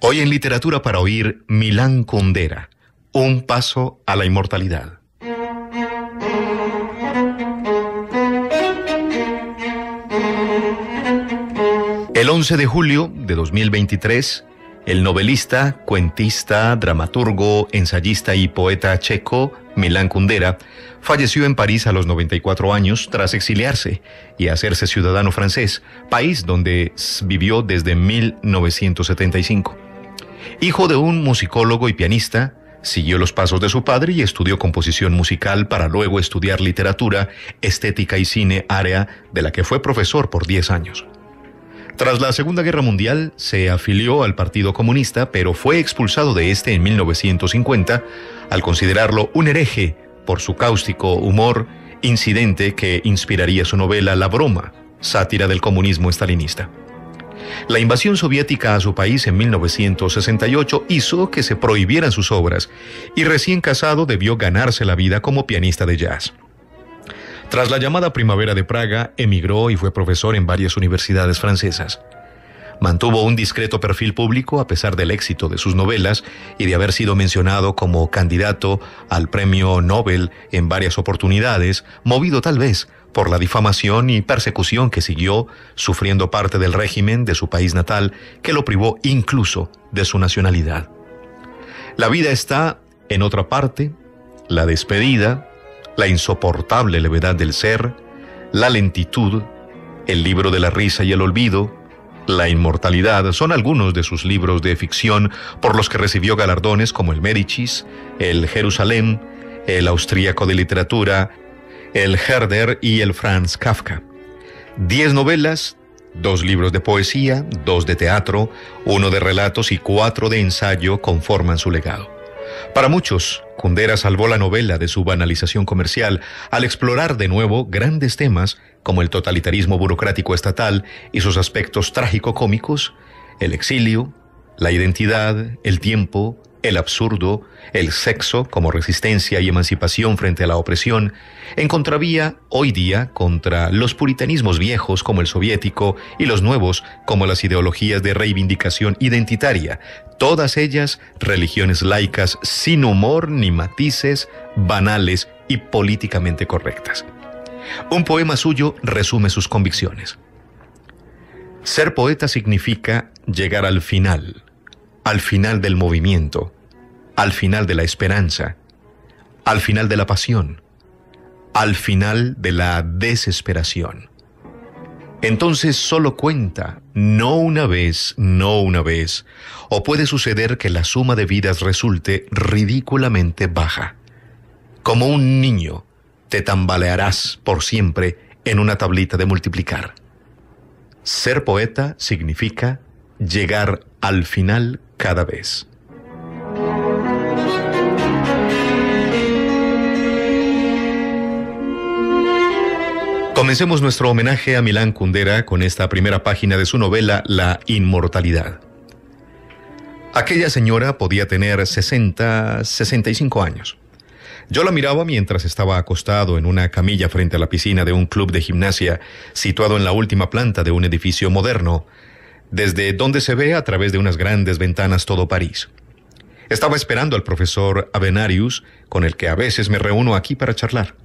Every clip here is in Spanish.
Hoy en Literatura para Oír, Milán Kundera, Un paso a la inmortalidad. El 11 de julio de 2023, el novelista, cuentista, dramaturgo, ensayista y poeta checo Milán Kundera falleció en París a los 94 años tras exiliarse y hacerse ciudadano francés, país donde vivió desde 1975. Hijo de un musicólogo y pianista, siguió los pasos de su padre y estudió composición musical para luego estudiar literatura, estética y cine, área de la que fue profesor por 10 años. Tras la Segunda Guerra Mundial, se afilió al Partido Comunista, pero fue expulsado de este en 1950 al considerarlo un hereje por su cáustico humor, incidente que inspiraría su novela La Broma, sátira del comunismo estalinista. La invasión soviética a su país en 1968 hizo que se prohibieran sus obras y recién casado debió ganarse la vida como pianista de jazz. Tras la llamada Primavera de Praga, emigró y fue profesor en varias universidades francesas. Mantuvo un discreto perfil público a pesar del éxito de sus novelas y de haber sido mencionado como candidato al premio Nobel en varias oportunidades, movido tal vez por la difamación y persecución que siguió sufriendo parte del régimen de su país natal, que lo privó incluso de su nacionalidad. La vida está, en otra parte, la despedida, la insoportable levedad del ser, la lentitud, el libro de la risa y el olvido, la inmortalidad son algunos de sus libros de ficción por los que recibió galardones como el Médicis... el Jerusalén, el austríaco de literatura, el Herder y el Franz Kafka. Diez novelas, dos libros de poesía, dos de teatro, uno de relatos y cuatro de ensayo conforman su legado. Para muchos, Kundera salvó la novela de su banalización comercial al explorar de nuevo grandes temas como el totalitarismo burocrático estatal y sus aspectos trágico-cómicos, el exilio, la identidad, el tiempo, el absurdo, el sexo como resistencia y emancipación frente a la opresión, en contravía hoy día contra los puritanismos viejos como el soviético y los nuevos como las ideologías de reivindicación identitaria, todas ellas religiones laicas sin humor ni matices, banales y políticamente correctas. Un poema suyo resume sus convicciones. Ser poeta significa llegar al final, al final del movimiento, al final de la esperanza, al final de la pasión, al final de la desesperación. Entonces solo cuenta, no una vez, no una vez, o puede suceder que la suma de vidas resulte ridículamente baja. Como un niño, te tambalearás por siempre en una tablita de multiplicar. Ser poeta significa llegar al final cada vez. Comencemos nuestro homenaje a Milán Kundera con esta primera página de su novela La Inmortalidad. Aquella señora podía tener 60, 65 años. Yo la miraba mientras estaba acostado en una camilla frente a la piscina de un club de gimnasia situado en la última planta de un edificio moderno, desde donde se ve a través de unas grandes ventanas todo París. Estaba esperando al profesor Avenarius, con el que a veces me reúno aquí para charlar.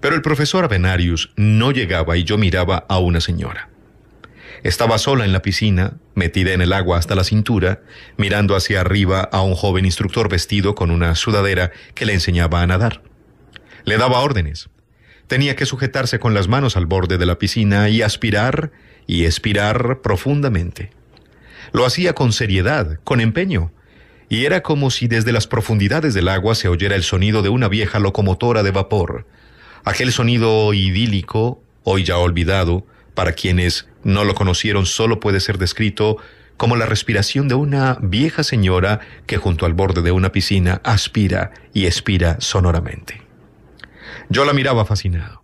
Pero el profesor Avenarius no llegaba y yo miraba a una señora. Estaba sola en la piscina, metida en el agua hasta la cintura, mirando hacia arriba a un joven instructor vestido con una sudadera que le enseñaba a nadar. Le daba órdenes. Tenía que sujetarse con las manos al borde de la piscina y aspirar y expirar profundamente. Lo hacía con seriedad, con empeño, y era como si desde las profundidades del agua se oyera el sonido de una vieja locomotora de vapor, aquel sonido idílico, hoy ya olvidado, para quienes no lo conocieron solo puede ser descrito como la respiración de una vieja señora que junto al borde de una piscina aspira y expira sonoramente. Yo la miraba fascinado.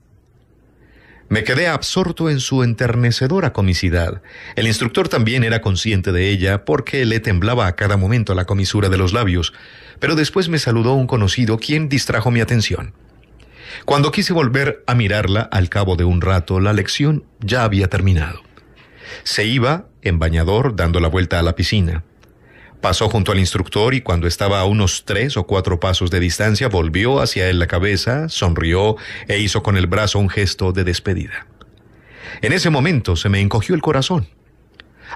Me quedé absorto en su enternecedora comicidad. El instructor también era consciente de ella porque le temblaba a cada momento la comisura de los labios, pero después me saludó un conocido quien distrajo mi atención. Cuando quise volver a mirarla, al cabo de un rato, la lección ya había terminado. Se iba, en bañador, dando la vuelta a la piscina. Pasó junto al instructor y cuando estaba a unos tres o cuatro pasos de distancia volvió hacia él la cabeza, sonrió e hizo con el brazo un gesto de despedida. En ese momento se me encogió el corazón.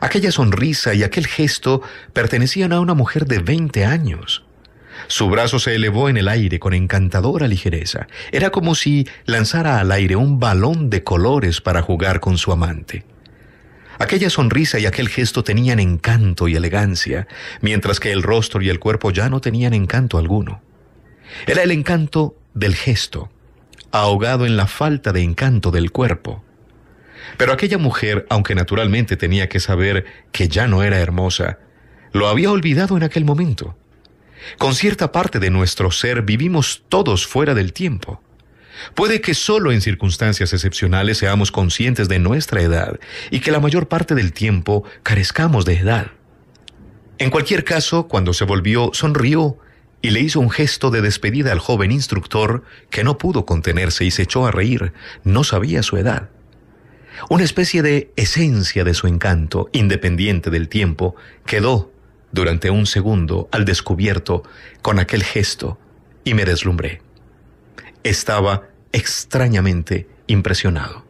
Aquella sonrisa y aquel gesto pertenecían a una mujer de 20 años. Su brazo se elevó en el aire con encantadora ligereza. Era como si lanzara al aire un balón de colores para jugar con su amante. Aquella sonrisa y aquel gesto tenían encanto y elegancia, mientras que el rostro y el cuerpo ya no tenían encanto alguno. Era el encanto del gesto, ahogado en la falta de encanto del cuerpo. Pero aquella mujer, aunque naturalmente tenía que saber que ya no era hermosa, lo había olvidado en aquel momento. Con cierta parte de nuestro ser vivimos todos fuera del tiempo. Puede que solo en circunstancias excepcionales seamos conscientes de nuestra edad y que la mayor parte del tiempo carezcamos de edad. En cualquier caso, cuando se volvió, sonrió y le hizo un gesto de despedida al joven instructor que no pudo contenerse y se echó a reír. No sabía su edad. Una especie de esencia de su encanto, independiente del tiempo, quedó durante un segundo al descubierto con aquel gesto y me deslumbré. Estaba extrañamente impresionado.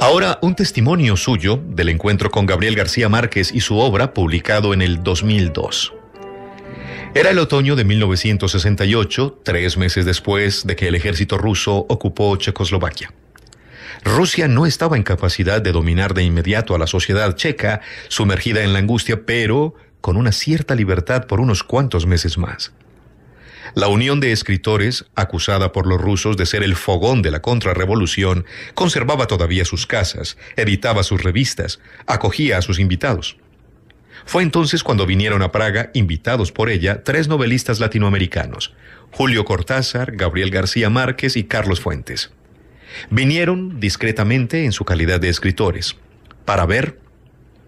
Ahora, un testimonio suyo del encuentro con Gabriel García Márquez y su obra, publicado en el 2002. Era el otoño de 1968, tres meses después de que el ejército ruso ocupó Checoslovaquia. Rusia no estaba en capacidad de dominar de inmediato a la sociedad checa, sumergida en la angustia, pero con una cierta libertad por unos cuantos meses más. La Unión de Escritores, acusada por los rusos de ser el fogón de la contrarrevolución, conservaba todavía sus casas, editaba sus revistas, acogía a sus invitados. Fue entonces cuando vinieron a Praga, invitados por ella, tres novelistas latinoamericanos, Julio Cortázar, Gabriel García Márquez y Carlos Fuentes. Vinieron discretamente en su calidad de escritores, para ver,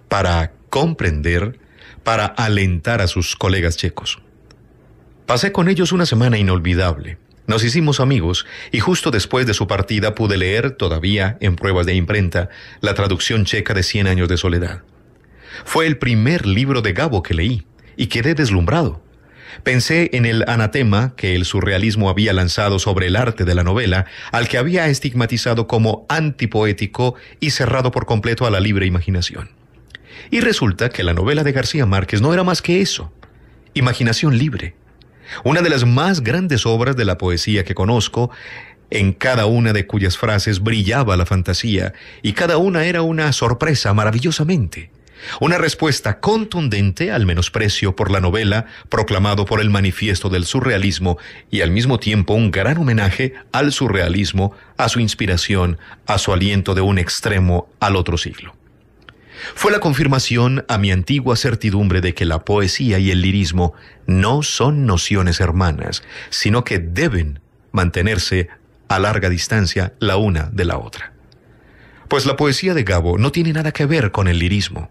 para comprender, para alentar a sus colegas checos. Pasé con ellos una semana inolvidable. Nos hicimos amigos y justo después de su partida pude leer, todavía en pruebas de imprenta, la traducción checa de Cien años de soledad. Fue el primer libro de Gabo que leí y quedé deslumbrado. Pensé en el anatema que el surrealismo había lanzado sobre el arte de la novela, al que había estigmatizado como antipoético y cerrado por completo a la libre imaginación. Y resulta que la novela de García Márquez no era más que eso, imaginación libre. Una de las más grandes obras de la poesía que conozco, en cada una de cuyas frases brillaba la fantasía, y cada una era una sorpresa maravillosamente. Una respuesta contundente al menosprecio por la novela proclamado por el manifiesto del surrealismo y al mismo tiempo un gran homenaje al surrealismo, a su inspiración, a su aliento de un extremo al otro siglo. Fue la confirmación a mi antigua certidumbre de que la poesía y el lirismo no son nociones hermanas, sino que deben mantenerse a larga distancia la una de la otra. Pues la poesía de Gabo no tiene nada que ver con el lirismo.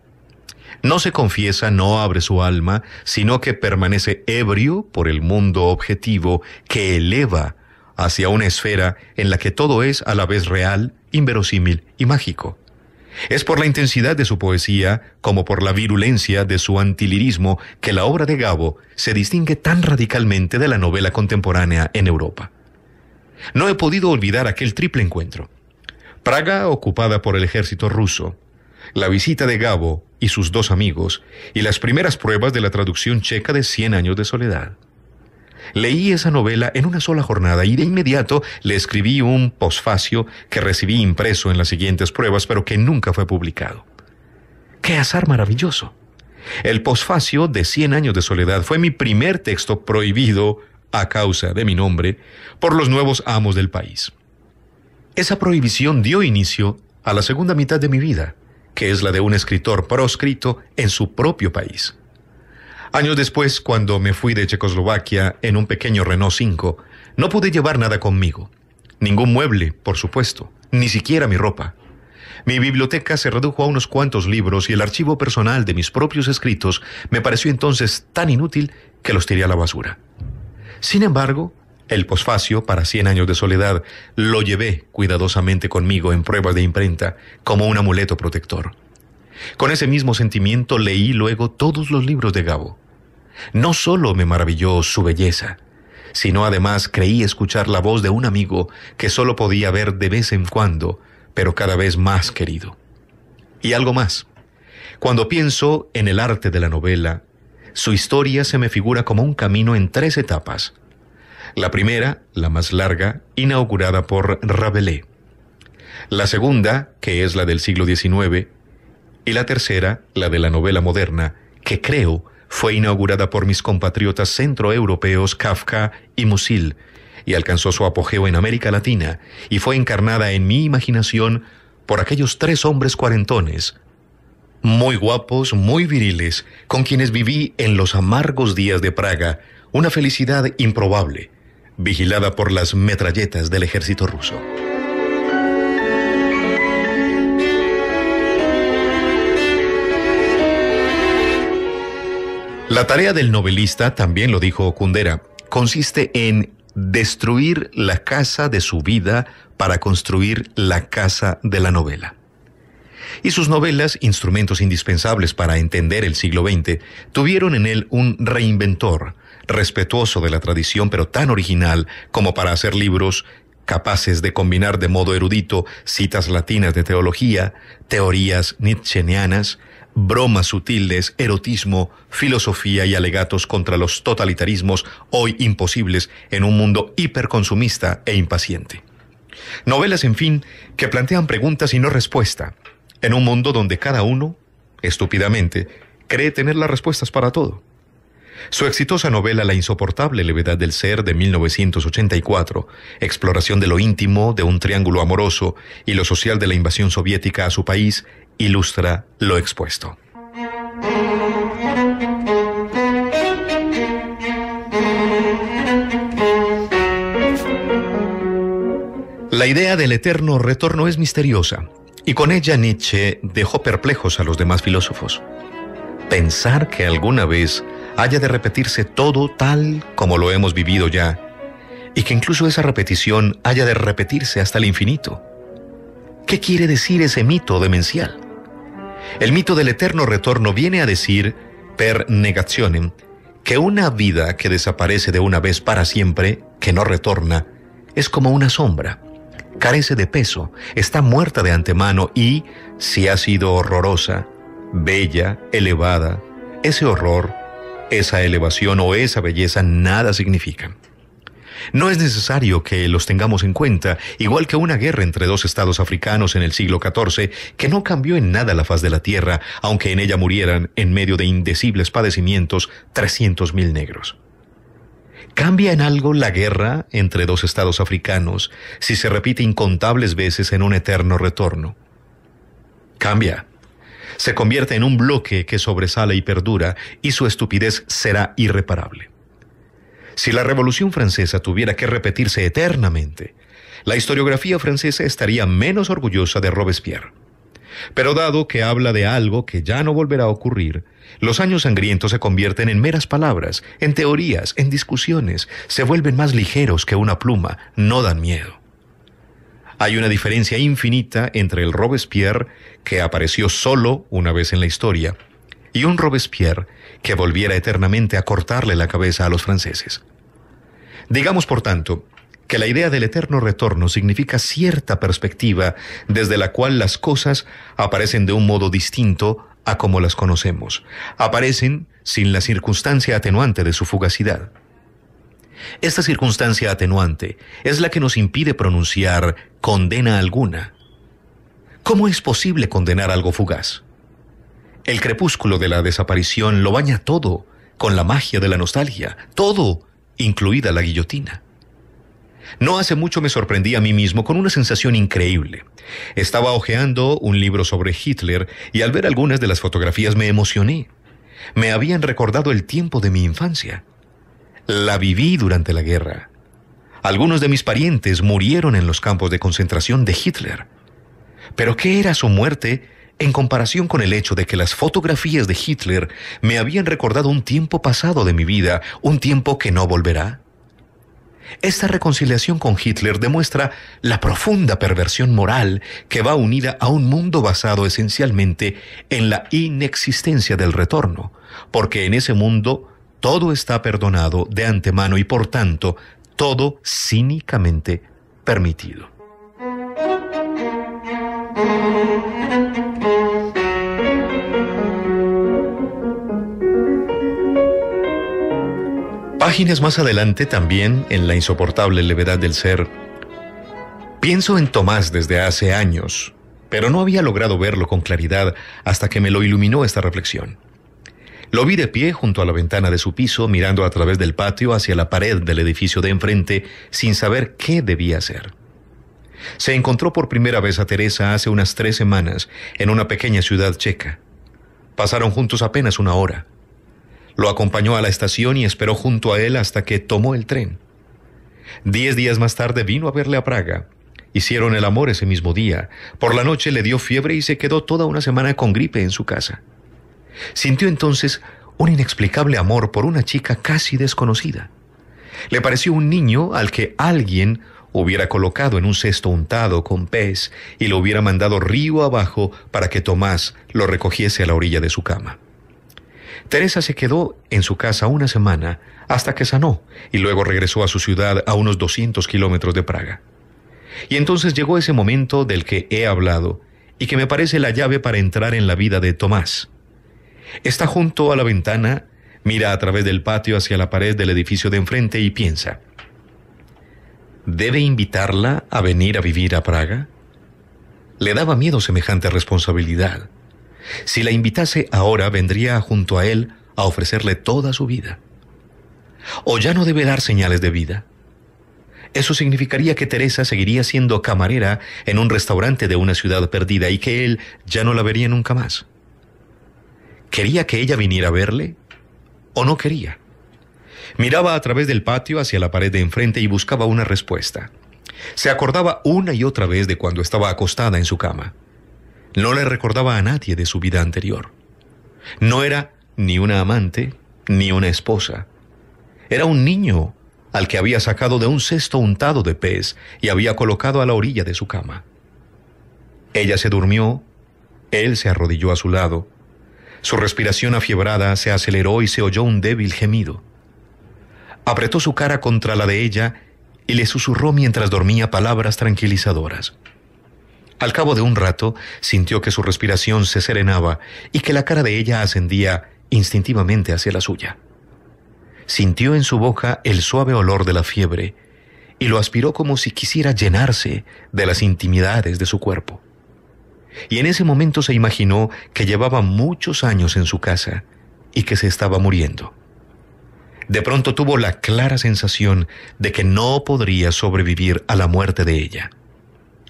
No se confiesa, no abre su alma, sino que permanece ebrio por el mundo objetivo que eleva hacia una esfera en la que todo es a la vez real, inverosímil y mágico. Es por la intensidad de su poesía, como por la virulencia de su antilirismo, que la obra de Gabo se distingue tan radicalmente de la novela contemporánea en Europa. No he podido olvidar aquel triple encuentro. Praga ocupada por el ejército ruso, la visita de Gabo y sus dos amigos y las primeras pruebas de la traducción checa de Cien años de soledad. Leí esa novela en una sola jornada y de inmediato le escribí un posfacio que recibí impreso en las siguientes pruebas, pero que nunca fue publicado. ¡Qué azar maravilloso! El posfacio de Cien años de soledad fue mi primer texto prohibido a causa de mi nombre por los nuevos amos del país. Esa prohibición dio inicio a la segunda mitad de mi vida que es la de un escritor proscrito en su propio país. Años después, cuando me fui de Checoslovaquia en un pequeño Renault 5, no pude llevar nada conmigo. Ningún mueble, por supuesto, ni siquiera mi ropa. Mi biblioteca se redujo a unos cuantos libros y el archivo personal de mis propios escritos me pareció entonces tan inútil que los tiré a la basura. Sin embargo, el posfacio para cien años de soledad lo llevé cuidadosamente conmigo en pruebas de imprenta como un amuleto protector. Con ese mismo sentimiento leí luego todos los libros de Gabo. No solo me maravilló su belleza, sino además creí escuchar la voz de un amigo que solo podía ver de vez en cuando, pero cada vez más querido. Y algo más. Cuando pienso en el arte de la novela, su historia se me figura como un camino en tres etapas la primera, la más larga, inaugurada por Rabelais. La segunda, que es la del siglo XIX. Y la tercera, la de la novela moderna, que creo fue inaugurada por mis compatriotas centroeuropeos Kafka y Musil, y alcanzó su apogeo en América Latina, y fue encarnada en mi imaginación por aquellos tres hombres cuarentones, muy guapos, muy viriles, con quienes viví en los amargos días de Praga, una felicidad improbable, vigilada por las metralletas del ejército ruso. La tarea del novelista, también lo dijo Kundera, consiste en destruir la casa de su vida para construir la casa de la novela. Y sus novelas, instrumentos indispensables para entender el siglo XX, tuvieron en él un reinventor, respetuoso de la tradición, pero tan original como para hacer libros capaces de combinar de modo erudito citas latinas de teología, teorías nietzscheanas, bromas sutiles, erotismo, filosofía y alegatos contra los totalitarismos hoy imposibles en un mundo hiperconsumista e impaciente. Novelas, en fin, que plantean preguntas y no respuesta, en un mundo donde cada uno, estúpidamente, cree tener las respuestas para todo. Su exitosa novela La insoportable levedad del ser de 1984, exploración de lo íntimo de un triángulo amoroso y lo social de la invasión soviética a su país, ilustra lo expuesto. La idea del eterno retorno es misteriosa, y con ella Nietzsche dejó perplejos a los demás filósofos. Pensar que alguna vez haya de repetirse todo tal como lo hemos vivido ya, y que incluso esa repetición haya de repetirse hasta el infinito. ¿Qué quiere decir ese mito demencial? El mito del eterno retorno viene a decir, per negationem, que una vida que desaparece de una vez para siempre, que no retorna, es como una sombra, carece de peso, está muerta de antemano y, si ha sido horrorosa, bella, elevada, ese horror esa elevación o esa belleza nada significan. No es necesario que los tengamos en cuenta, igual que una guerra entre dos estados africanos en el siglo XIV, que no cambió en nada la faz de la tierra, aunque en ella murieran, en medio de indecibles padecimientos, 300.000 negros. ¿Cambia en algo la guerra entre dos estados africanos si se repite incontables veces en un eterno retorno? Cambia se convierte en un bloque que sobresale y perdura, y su estupidez será irreparable. Si la Revolución Francesa tuviera que repetirse eternamente, la historiografía francesa estaría menos orgullosa de Robespierre. Pero dado que habla de algo que ya no volverá a ocurrir, los años sangrientos se convierten en meras palabras, en teorías, en discusiones, se vuelven más ligeros que una pluma, no dan miedo. Hay una diferencia infinita entre el Robespierre que apareció solo una vez en la historia y un Robespierre que volviera eternamente a cortarle la cabeza a los franceses. Digamos, por tanto, que la idea del eterno retorno significa cierta perspectiva desde la cual las cosas aparecen de un modo distinto a como las conocemos, aparecen sin la circunstancia atenuante de su fugacidad. Esta circunstancia atenuante es la que nos impide pronunciar condena alguna. ¿Cómo es posible condenar algo fugaz? El crepúsculo de la desaparición lo baña todo con la magia de la nostalgia, todo, incluida la guillotina. No hace mucho me sorprendí a mí mismo con una sensación increíble. Estaba hojeando un libro sobre Hitler y al ver algunas de las fotografías me emocioné. Me habían recordado el tiempo de mi infancia. La viví durante la guerra. Algunos de mis parientes murieron en los campos de concentración de Hitler. Pero ¿qué era su muerte en comparación con el hecho de que las fotografías de Hitler me habían recordado un tiempo pasado de mi vida, un tiempo que no volverá? Esta reconciliación con Hitler demuestra la profunda perversión moral que va unida a un mundo basado esencialmente en la inexistencia del retorno, porque en ese mundo todo está perdonado de antemano y por tanto todo cínicamente permitido. Páginas más adelante también, en la insoportable levedad del ser, pienso en Tomás desde hace años, pero no había logrado verlo con claridad hasta que me lo iluminó esta reflexión. Lo vi de pie junto a la ventana de su piso, mirando a través del patio hacia la pared del edificio de enfrente, sin saber qué debía hacer. Se encontró por primera vez a Teresa hace unas tres semanas en una pequeña ciudad checa. Pasaron juntos apenas una hora. Lo acompañó a la estación y esperó junto a él hasta que tomó el tren. Diez días más tarde vino a verle a Praga. Hicieron el amor ese mismo día. Por la noche le dio fiebre y se quedó toda una semana con gripe en su casa. Sintió entonces un inexplicable amor por una chica casi desconocida. Le pareció un niño al que alguien hubiera colocado en un cesto untado con pez y lo hubiera mandado río abajo para que Tomás lo recogiese a la orilla de su cama. Teresa se quedó en su casa una semana hasta que sanó y luego regresó a su ciudad a unos 200 kilómetros de Praga. Y entonces llegó ese momento del que he hablado y que me parece la llave para entrar en la vida de Tomás. Está junto a la ventana, mira a través del patio hacia la pared del edificio de enfrente y piensa. ¿Debe invitarla a venir a vivir a Praga? Le daba miedo semejante responsabilidad. Si la invitase ahora, vendría junto a él a ofrecerle toda su vida. O ya no debe dar señales de vida. Eso significaría que Teresa seguiría siendo camarera en un restaurante de una ciudad perdida y que él ya no la vería nunca más. ¿Quería que ella viniera a verle o no quería? Miraba a través del patio hacia la pared de enfrente y buscaba una respuesta. Se acordaba una y otra vez de cuando estaba acostada en su cama. No le recordaba a nadie de su vida anterior. No era ni una amante, ni una esposa. Era un niño al que había sacado de un cesto untado de pez y había colocado a la orilla de su cama. Ella se durmió, él se arrodilló a su lado, su respiración afiebrada se aceleró y se oyó un débil gemido. Apretó su cara contra la de ella y le susurró mientras dormía palabras tranquilizadoras. Al cabo de un rato sintió que su respiración se serenaba y que la cara de ella ascendía instintivamente hacia la suya. Sintió en su boca el suave olor de la fiebre y lo aspiró como si quisiera llenarse de las intimidades de su cuerpo y en ese momento se imaginó que llevaba muchos años en su casa y que se estaba muriendo. De pronto tuvo la clara sensación de que no podría sobrevivir a la muerte de ella.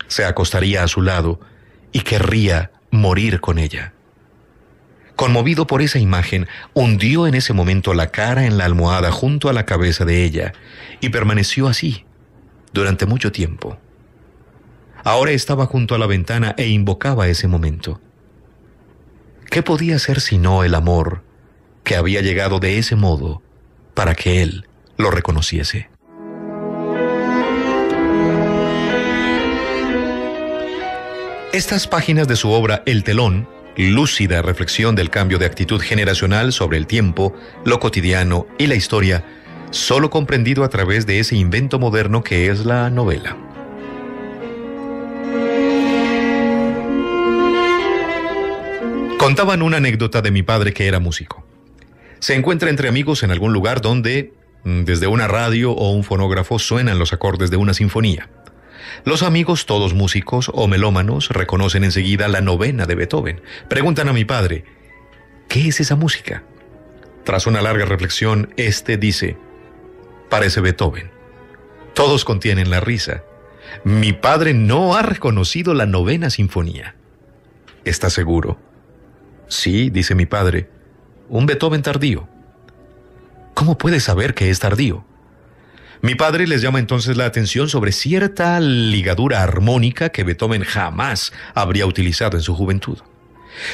Se acostaría a su lado y querría morir con ella. Conmovido por esa imagen, hundió en ese momento la cara en la almohada junto a la cabeza de ella y permaneció así durante mucho tiempo. Ahora estaba junto a la ventana e invocaba ese momento. ¿Qué podía ser sino el amor que había llegado de ese modo para que él lo reconociese? Estas páginas de su obra El telón lúcida reflexión del cambio de actitud generacional sobre el tiempo, lo cotidiano y la historia, solo comprendido a través de ese invento moderno que es la novela. Contaban una anécdota de mi padre que era músico. Se encuentra entre amigos en algún lugar donde, mm, desde una radio o un fonógrafo, suenan los acordes de una sinfonía. Los amigos, todos músicos o melómanos, reconocen enseguida la novena de Beethoven. Preguntan a mi padre, ¿qué es esa música? Tras una larga reflexión, este dice, parece Beethoven. Todos contienen la risa. Mi padre no ha reconocido la novena sinfonía. ¿Está seguro? Sí, dice mi padre, un Beethoven tardío. ¿Cómo puede saber que es tardío? Mi padre les llama entonces la atención sobre cierta ligadura armónica que Beethoven jamás habría utilizado en su juventud.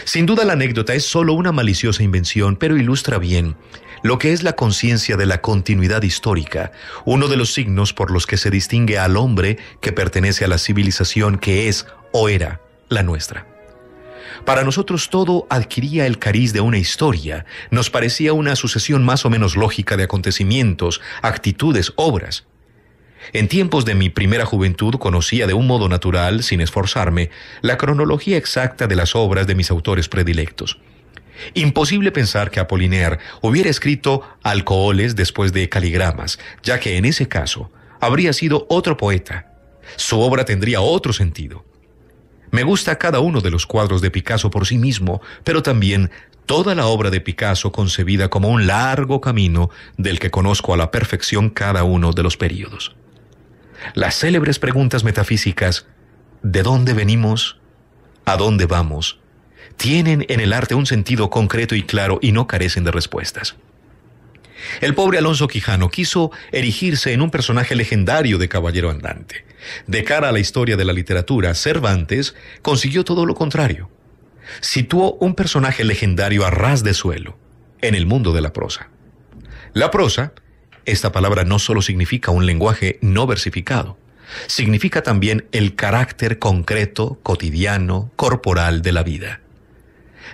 Sin duda la anécdota es solo una maliciosa invención, pero ilustra bien lo que es la conciencia de la continuidad histórica, uno de los signos por los que se distingue al hombre que pertenece a la civilización que es o era la nuestra. Para nosotros todo adquiría el cariz de una historia, nos parecía una sucesión más o menos lógica de acontecimientos, actitudes, obras. En tiempos de mi primera juventud conocía de un modo natural, sin esforzarme, la cronología exacta de las obras de mis autores predilectos. Imposible pensar que Apollinaire hubiera escrito alcoholes después de caligramas, ya que en ese caso habría sido otro poeta. Su obra tendría otro sentido. Me gusta cada uno de los cuadros de Picasso por sí mismo, pero también toda la obra de Picasso concebida como un largo camino del que conozco a la perfección cada uno de los períodos. Las célebres preguntas metafísicas ¿de dónde venimos? ¿A dónde vamos? tienen en el arte un sentido concreto y claro y no carecen de respuestas. El pobre Alonso Quijano quiso erigirse en un personaje legendario de Caballero Andante. De cara a la historia de la literatura, Cervantes consiguió todo lo contrario. Situó un personaje legendario a ras de suelo, en el mundo de la prosa. La prosa, esta palabra no solo significa un lenguaje no versificado, significa también el carácter concreto, cotidiano, corporal de la vida.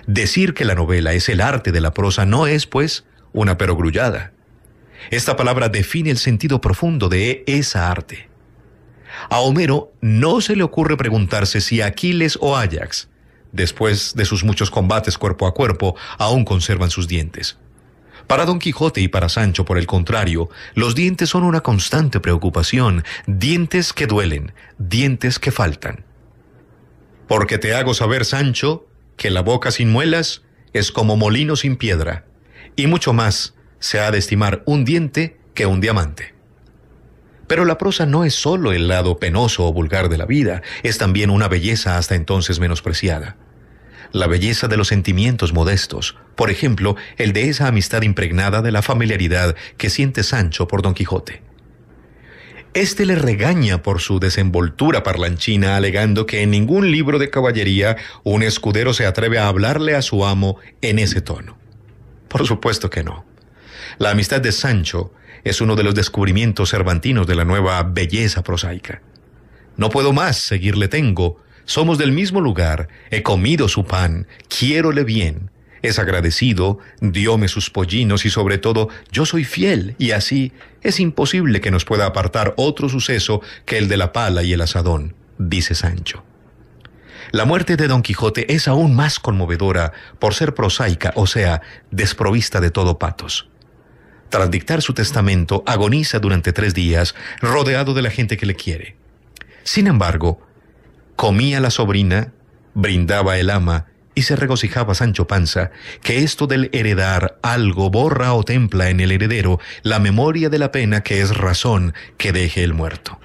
Decir que la novela es el arte de la prosa no es, pues, una perogrullada. Esta palabra define el sentido profundo de esa arte. A Homero no se le ocurre preguntarse si Aquiles o Ajax, después de sus muchos combates cuerpo a cuerpo, aún conservan sus dientes. Para Don Quijote y para Sancho, por el contrario, los dientes son una constante preocupación, dientes que duelen, dientes que faltan. Porque te hago saber, Sancho, que la boca sin muelas es como molino sin piedra, y mucho más se ha de estimar un diente que un diamante. Pero la prosa no es solo el lado penoso o vulgar de la vida, es también una belleza hasta entonces menospreciada. La belleza de los sentimientos modestos, por ejemplo, el de esa amistad impregnada de la familiaridad que siente Sancho por Don Quijote. Este le regaña por su desenvoltura parlanchina, alegando que en ningún libro de caballería un escudero se atreve a hablarle a su amo en ese tono. Por supuesto que no. La amistad de Sancho es uno de los descubrimientos cervantinos de la nueva belleza prosaica. No puedo más seguirle tengo. Somos del mismo lugar. He comido su pan. Quiérole bien. Es agradecido, diome sus pollinos y sobre todo yo soy fiel y así es imposible que nos pueda apartar otro suceso que el de la pala y el asadón, dice Sancho. La muerte de Don Quijote es aún más conmovedora por ser prosaica, o sea, desprovista de todo patos. Tras dictar su testamento, agoniza durante tres días, rodeado de la gente que le quiere. Sin embargo, comía la sobrina, brindaba el ama, y se regocijaba Sancho Panza que esto del heredar algo borra o templa en el heredero la memoria de la pena que es razón que deje el muerto.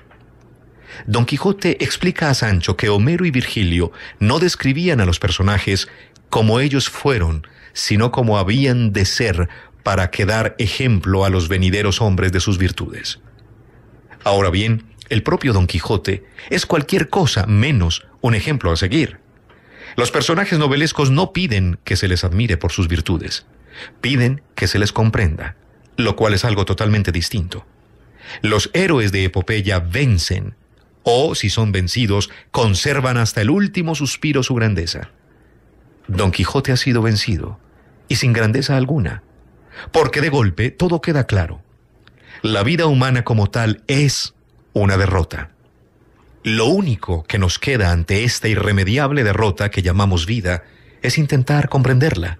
Don Quijote explica a Sancho que Homero y Virgilio no describían a los personajes como ellos fueron, sino como habían de ser para quedar ejemplo a los venideros hombres de sus virtudes. Ahora bien, el propio Don Quijote es cualquier cosa menos un ejemplo a seguir. Los personajes novelescos no piden que se les admire por sus virtudes, piden que se les comprenda, lo cual es algo totalmente distinto. Los héroes de epopeya vencen, o, si son vencidos, conservan hasta el último suspiro su grandeza. Don Quijote ha sido vencido, y sin grandeza alguna, porque de golpe todo queda claro. La vida humana como tal es una derrota. Lo único que nos queda ante esta irremediable derrota que llamamos vida es intentar comprenderla.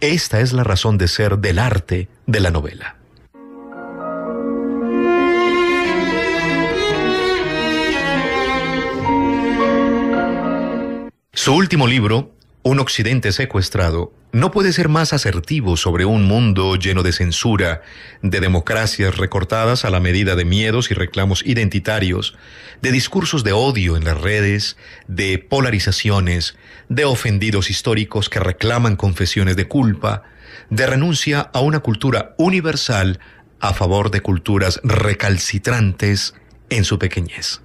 Esta es la razón de ser del arte de la novela. Su último libro, Un Occidente secuestrado, no puede ser más asertivo sobre un mundo lleno de censura, de democracias recortadas a la medida de miedos y reclamos identitarios, de discursos de odio en las redes, de polarizaciones, de ofendidos históricos que reclaman confesiones de culpa, de renuncia a una cultura universal a favor de culturas recalcitrantes en su pequeñez.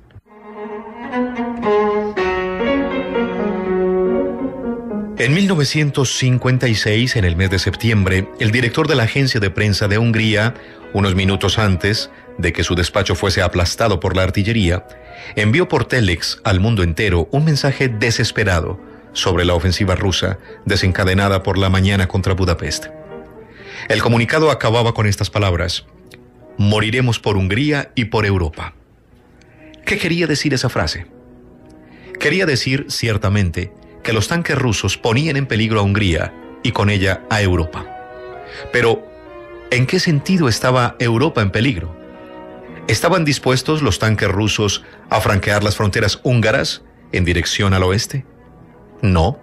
En 1956, en el mes de septiembre, el director de la agencia de prensa de Hungría, unos minutos antes de que su despacho fuese aplastado por la artillería, envió por Telex al mundo entero un mensaje desesperado sobre la ofensiva rusa desencadenada por la mañana contra Budapest. El comunicado acababa con estas palabras, Moriremos por Hungría y por Europa. ¿Qué quería decir esa frase? Quería decir, ciertamente, que los tanques rusos ponían en peligro a Hungría y con ella a Europa. Pero, ¿en qué sentido estaba Europa en peligro? ¿Estaban dispuestos los tanques rusos a franquear las fronteras húngaras en dirección al oeste? No.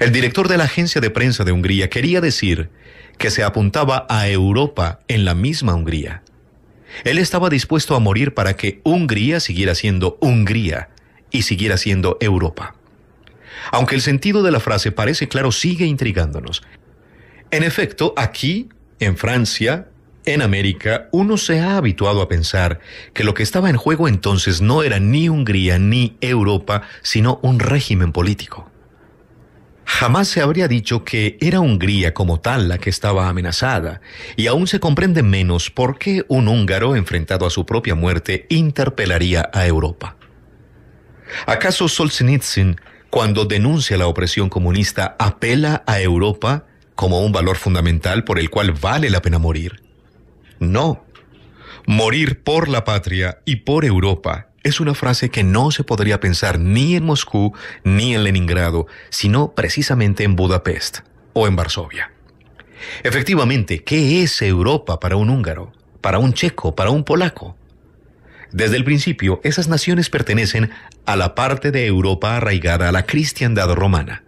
El director de la agencia de prensa de Hungría quería decir que se apuntaba a Europa en la misma Hungría. Él estaba dispuesto a morir para que Hungría siguiera siendo Hungría y siguiera siendo Europa aunque el sentido de la frase parece claro, sigue intrigándonos. En efecto, aquí, en Francia, en América, uno se ha habituado a pensar que lo que estaba en juego entonces no era ni Hungría ni Europa, sino un régimen político. Jamás se habría dicho que era Hungría como tal la que estaba amenazada, y aún se comprende menos por qué un húngaro enfrentado a su propia muerte interpelaría a Europa. ¿Acaso Solzhenitsyn cuando denuncia la opresión comunista, apela a Europa como un valor fundamental por el cual vale la pena morir. No. Morir por la patria y por Europa es una frase que no se podría pensar ni en Moscú ni en Leningrado, sino precisamente en Budapest o en Varsovia. Efectivamente, ¿qué es Europa para un húngaro, para un checo, para un polaco? Desde el principio, esas naciones pertenecen a la parte de Europa arraigada a la cristiandad romana.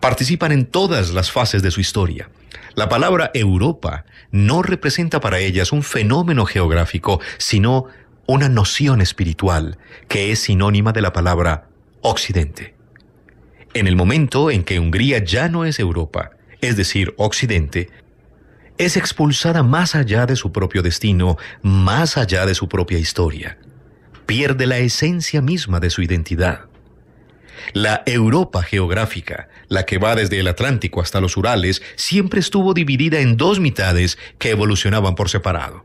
Participan en todas las fases de su historia. La palabra Europa no representa para ellas un fenómeno geográfico, sino una noción espiritual que es sinónima de la palabra Occidente. En el momento en que Hungría ya no es Europa, es decir, Occidente, es expulsada más allá de su propio destino, más allá de su propia historia. Pierde la esencia misma de su identidad. La Europa geográfica, la que va desde el Atlántico hasta los Urales, siempre estuvo dividida en dos mitades que evolucionaban por separado.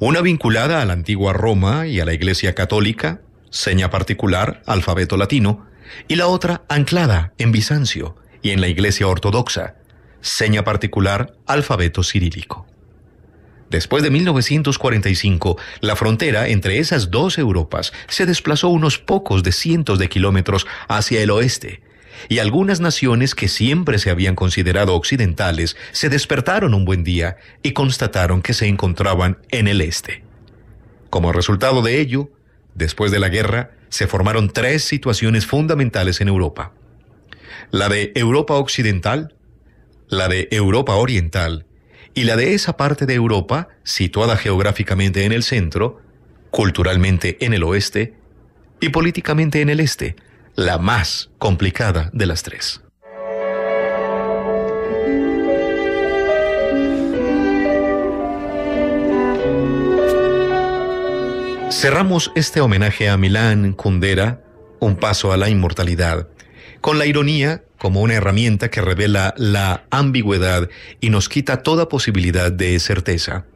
Una vinculada a la antigua Roma y a la Iglesia Católica, seña particular, alfabeto latino, y la otra anclada en Bizancio y en la Iglesia Ortodoxa, seña particular, alfabeto cirílico. Después de 1945, la frontera entre esas dos Europas se desplazó unos pocos de cientos de kilómetros hacia el oeste, y algunas naciones que siempre se habían considerado occidentales se despertaron un buen día y constataron que se encontraban en el este. Como resultado de ello, después de la guerra, se formaron tres situaciones fundamentales en Europa. La de Europa Occidental, la de Europa Oriental y la de esa parte de Europa, situada geográficamente en el centro, culturalmente en el oeste y políticamente en el este, la más complicada de las tres. Cerramos este homenaje a Milán Kundera, un paso a la inmortalidad, con la ironía como una herramienta que revela la ambigüedad y nos quita toda posibilidad de certeza,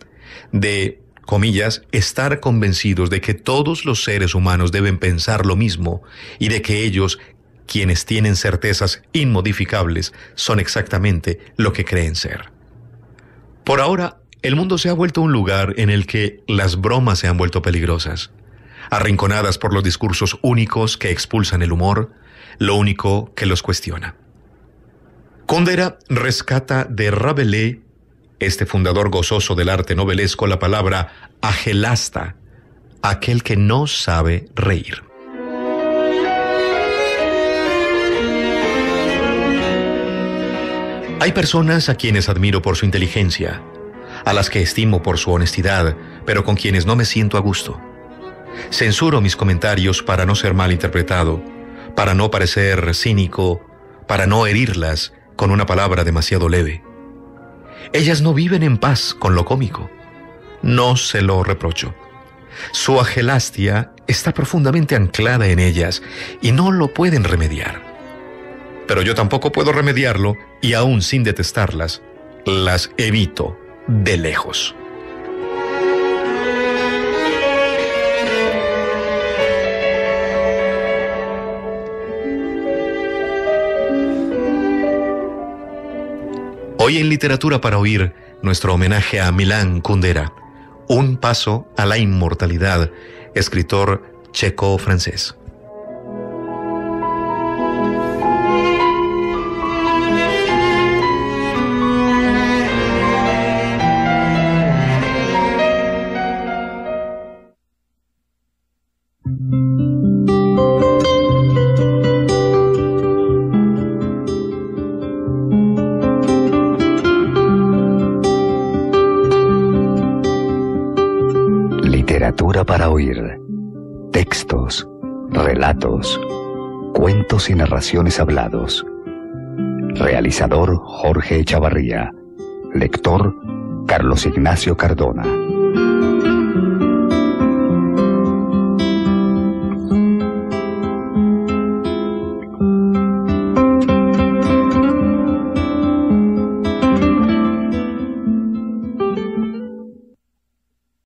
de, comillas, estar convencidos de que todos los seres humanos deben pensar lo mismo y de que ellos, quienes tienen certezas inmodificables, son exactamente lo que creen ser. Por ahora, el mundo se ha vuelto un lugar en el que las bromas se han vuelto peligrosas arrinconadas por los discursos únicos que expulsan el humor, lo único que los cuestiona. Condera rescata de Rabelais, este fundador gozoso del arte novelesco, la palabra agelasta, aquel que no sabe reír. Hay personas a quienes admiro por su inteligencia, a las que estimo por su honestidad, pero con quienes no me siento a gusto. Censuro mis comentarios para no ser mal interpretado para no parecer cínico, para no herirlas con una palabra demasiado leve. Ellas no viven en paz con lo cómico. No se lo reprocho. Su agelastia está profundamente anclada en ellas y no lo pueden remediar. Pero yo tampoco puedo remediarlo y aún sin detestarlas, las evito de lejos. Hoy en Literatura para Oír, nuestro homenaje a Milán Kundera, un paso a la inmortalidad, escritor checo-francés. y narraciones hablados. Realizador Jorge Echavarría. Lector Carlos Ignacio Cardona.